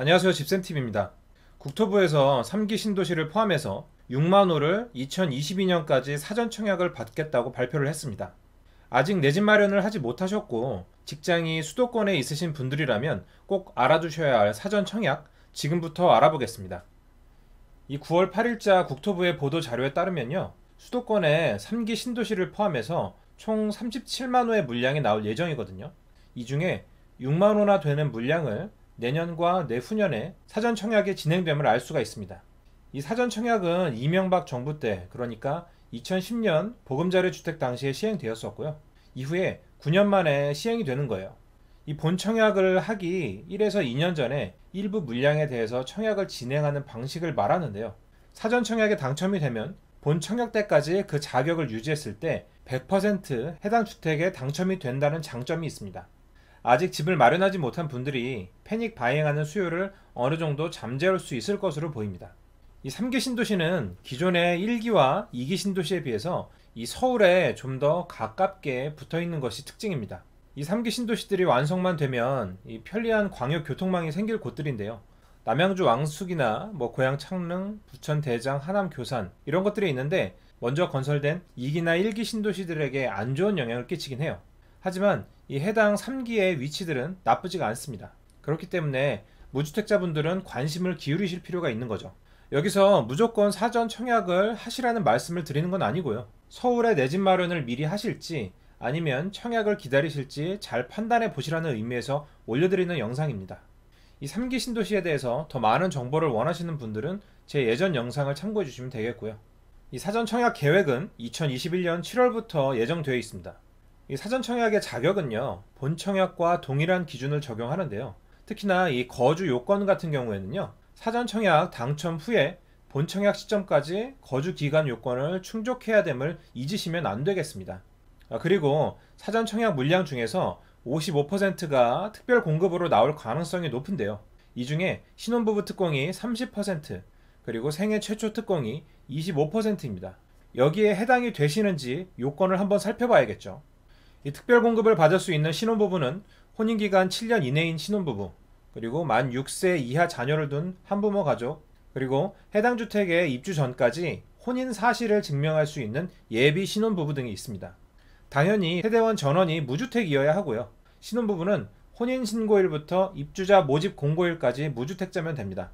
안녕하세요 집센팀입니다. 국토부에서 3기 신도시를 포함해서 6만 호를 2022년까지 사전 청약을 받겠다고 발표를 했습니다. 아직 내집 마련을 하지 못하셨고 직장이 수도권에 있으신 분들이라면 꼭 알아두셔야 할 사전 청약 지금부터 알아보겠습니다. 이 9월 8일자 국토부의 보도 자료에 따르면요. 수도권에 3기 신도시를 포함해서 총 37만 호의 물량이 나올 예정이거든요. 이 중에 6만 호나 되는 물량을 내년과 내후년에 사전 청약이 진행됨을 알 수가 있습니다. 이 사전 청약은 이명박 정부 때 그러니까 2010년 보금자리 주택 당시에 시행되었었고요. 이후에 9년 만에 시행이 되는 거예요. 이 본청약을 하기 1에서 2년 전에 일부 물량에 대해서 청약을 진행하는 방식을 말하는데요. 사전 청약에 당첨이 되면 본 청약 때까지 그 자격을 유지했을 때 100% 해당 주택에 당첨이 된다는 장점이 있습니다. 아직 집을 마련하지 못한 분들이 패닉 바이하는 수요를 어느 정도 잠재울 수 있을 것으로 보입니다. 이 3기 신도시는 기존의 1기와 2기 신도시에 비해서 이 서울에 좀 더 가깝게 붙어 있는 것이 특징입니다. 이 3기 신도시들이 완성만 되면 이 편리한 광역 교통망이 생길 곳들인데요. 남양주 왕숙이나 뭐고향 창릉, 부천 대장, 하남 교산 이런 것들이 있는데 먼저 건설된 2기나 1기 신도시들에게 안 좋은 영향을 끼치긴 해요. 하지만 이 해당 3기의 위치들은 나쁘지가 않습니다. 그렇기 때문에 무주택자분들은 관심을 기울이실 필요가 있는 거죠. 여기서 무조건 사전 청약을 하시라는 말씀을 드리는 건 아니고요. 서울에 내 집 마련을 미리 하실지 아니면 청약을 기다리실지 잘 판단해 보시라는 의미에서 올려드리는 영상입니다. 이 3기 신도시에 대해서 더 많은 정보를 원하시는 분들은 제 예전 영상을 참고해 주시면 되겠고요. 이 사전 청약 계획은 2021년 7월부터 예정되어 있습니다. 이 사전 청약의 자격은요 본 청약과 동일한 기준을 적용하는데요. 특히나 이 거주 요건 같은 경우에는요 사전 청약 당첨 후에 본 청약 시점까지 거주 기간 요건을 충족해야 됨을 잊으시면 안 되겠습니다. 아, 그리고 사전 청약 물량 중에서 55%가 특별 공급으로 나올 가능성이 높은데요. 이 중에 신혼부부 특공이 30% 그리고 생애 최초 특공이 25%입니다. 여기에 해당이 되시는지 요건을 한번 살펴봐야겠죠. 이 특별 공급을 받을 수 있는 신혼부부는 혼인기간 7년 이내인 신혼부부, 그리고 만 6세 이하 자녀를 둔 한부모 가족, 그리고 해당 주택에 입주 전까지 혼인 사실을 증명할 수 있는 예비 신혼부부 등이 있습니다. 당연히 세대원 전원이 무주택이어야 하고요. 신혼부부는 혼인 신고일부터 입주자 모집 공고일까지 무주택자면 됩니다.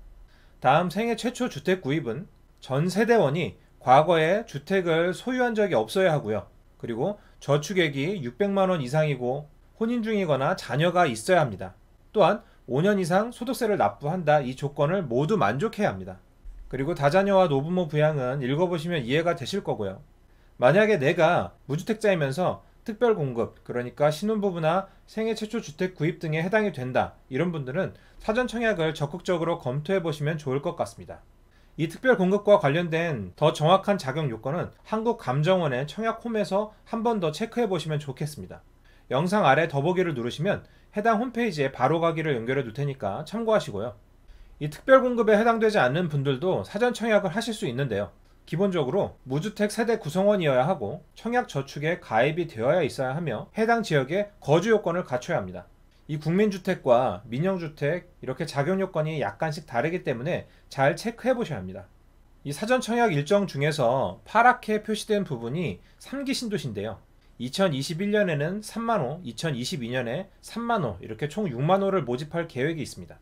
다음 생애 최초 주택 구입은 전 세대원이 과거에 주택을 소유한 적이 없어야 하고요. 그리고 저축액이 600만 원 이상이고 혼인 중이거나 자녀가 있어야 합니다. 또한 5년 이상 소득세를 납부한다 이 조건을 모두 만족해야 합니다. 그리고 다자녀와 노부모 부양은 읽어보시면 이해가 되실 거고요. 만약에 내가 무주택자이면서 특별 공급, 그러니까 신혼부부나 생애 최초 주택 구입 등에 해당이 된다 이런 분들은 사전 청약을 적극적으로 검토해 보시면 좋을 것 같습니다. 이 특별 공급과 관련된 더 정확한 작용 요건은 한국감정원의 청약 홈에서 한 번 더 체크해 보시면 좋겠습니다. 영상 아래 더보기를 누르시면 해당 홈페이지에 바로가기를 연결해 둘 테니까 참고하시고요. 이 특별 공급에 해당되지 않는 분들도 사전 청약을 하실 수 있는데요. 기본적으로 무주택 세대 구성원이어야 하고 청약 저축에 가입이 되어야 있어야 하며 해당 지역에 거주 요건을 갖춰야 합니다. 이 국민주택과 민영주택 이렇게 작용 요건이 약간씩 다르기 때문에 잘 체크해 보셔야 합니다. 이 사전 청약 일정 중에서 파랗게 표시된 부분이 3기 신도시인데요. 2021년에는 3만호, 2022년에 3만호 이렇게 총 6만호를 모집할 계획이 있습니다.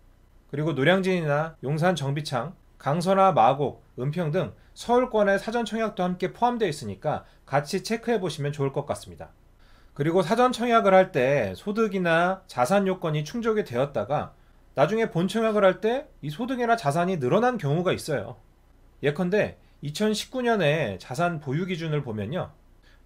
그리고 노량진이나 용산 정비창, 강서나 마곡, 은평 등 서울권의 사전 청약도 함께 포함되어 있으니까 같이 체크해 보시면 좋을 것 같습니다. 그리고 사전 청약을 할 때 소득이나 자산 요건이 충족이 되었다가 나중에 본 청약을 할 때 이 소득이나 자산이 늘어난 경우가 있어요. 예컨대 2019년에 자산 보유 기준을 보면요.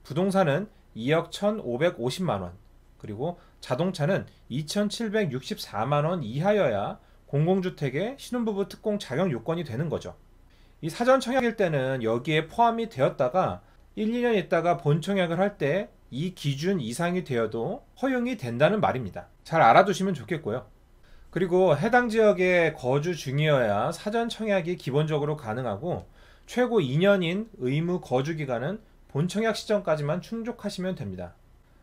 부동산은 2억 1,550만 원, 그리고 자동차는 2,764만 원 이하여야 공공주택의 신혼부부 특공 작용 요건이 되는 거죠. 이 사전 청약일 때는 여기에 포함이 되었다가 1, 2년 있다가 본 청약을 할때 이 기준 이상이 되어도 허용이 된다는 말입니다. 잘 알아두시면 좋겠고요. 그리고 해당 지역에 거주 중이어야 사전 청약이 기본적으로 가능하고 최고 2년인 의무 거주 기간은 본 청약 시점까지만 충족하시면 됩니다.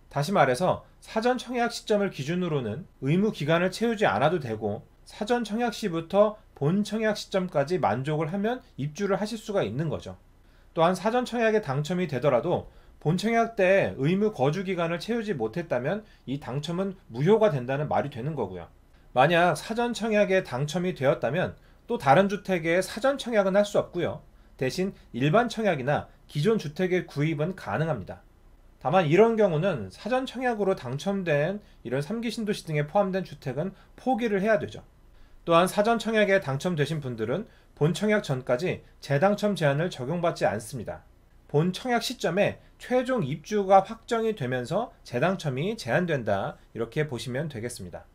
다시 말해서 사전 청약 시점을 기준으로는 의무 기간을 채우지 않아도 되고 사전 청약 시부터 본 청약 시점까지 만족을 하면 입주를 하실 수가 있는 거죠. 또한 사전 청약에 당첨이 되더라도 본청약 때 의무 거주 기간을 채우지 못했다면 이 당첨은 무효가 된다는 말이 되는 거고요. 만약 사전 청약에 당첨이 되었다면 또 다른 주택에 사전 청약은 할 수 없고요. 대신 일반 청약이나 기존 주택의 구입은 가능합니다. 다만 이런 경우는 사전 청약으로 당첨된 이런 3기 신도시 등에 포함된 주택은 포기를 해야 되죠. 또한 사전 청약에 당첨되신 분들은 본 청약 전까지 재당첨 제한을 적용받지 않습니다. 본 청약 시점에 최종 입주가 확정이 되면서 재당첨이 제한된다 이렇게 보시면 되겠습니다.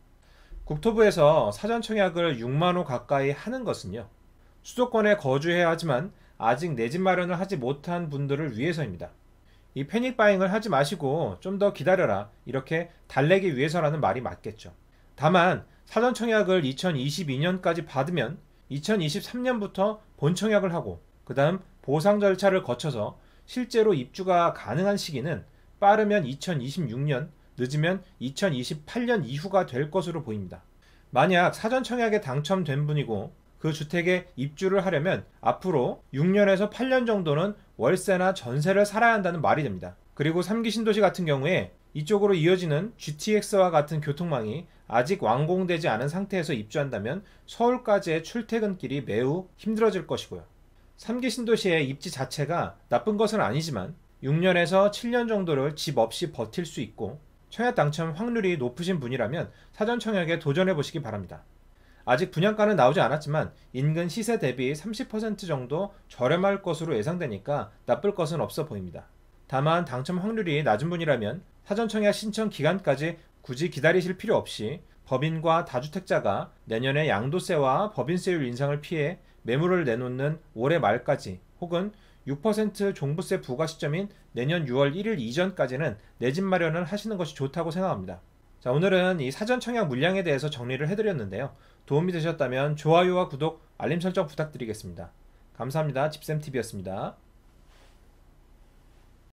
국토부에서 사전 청약을 6만호 가까이 하는 것은요. 수도권에 거주해야 하지만 아직 내 집 마련을 하지 못한 분들을 위해서입니다. 이 패닉 바잉을 하지 마시고 좀 더 기다려라 이렇게 달래기 위해서라는 말이 맞겠죠. 다만 사전 청약을 2022년까지 받으면 2023년부터 본 청약을 하고 그 다음 보상 절차를 거쳐서 실제로 입주가 가능한 시기는 빠르면 2026년, 늦으면 2028년 이후가 될 것으로 보입니다. 만약 사전 청약에 당첨된 분이고 그 주택에 입주를 하려면 앞으로 6년에서 8년 정도는 월세나 전세를 살아야 한다는 말이 됩니다. 그리고 3기 신도시 같은 경우에 이쪽으로 이어지는 GTX와 같은 교통망이 아직 완공되지 않은 상태에서 입주한다면 서울까지의 출퇴근길이 매우 힘들어질 것이고요. 3기 신도시의 입지 자체가 나쁜 것은 아니지만 6년에서 7년 정도를 집 없이 버틸 수 있고 청약 당첨 확률이 높으신 분이라면 사전 청약에 도전해 보시기 바랍니다. 아직 분양가는 나오지 않았지만 인근 시세 대비 30% 정도 저렴할 것으로 예상되니까 나쁠 것은 없어 보입니다. 다만 당첨 확률이 낮은 분이라면 사전 청약 신청 기간까지 굳이 기다리실 필요 없이 법인과 다주택자가 내년에 양도세와 법인세율 인상을 피해 매물을 내놓는 올해 말까지 혹은 6% 종부세 부과 시점인 내년 6월 1일 이전까지는 내 집 마련을 하시는 것이 좋다고 생각합니다. 자, 오늘은 이 사전 청약 물량에 대해서 정리를 해드렸는데요. 도움이 되셨다면 좋아요와 구독, 알림 설정 부탁드리겠습니다. 감사합니다. 집쌤TV였습니다.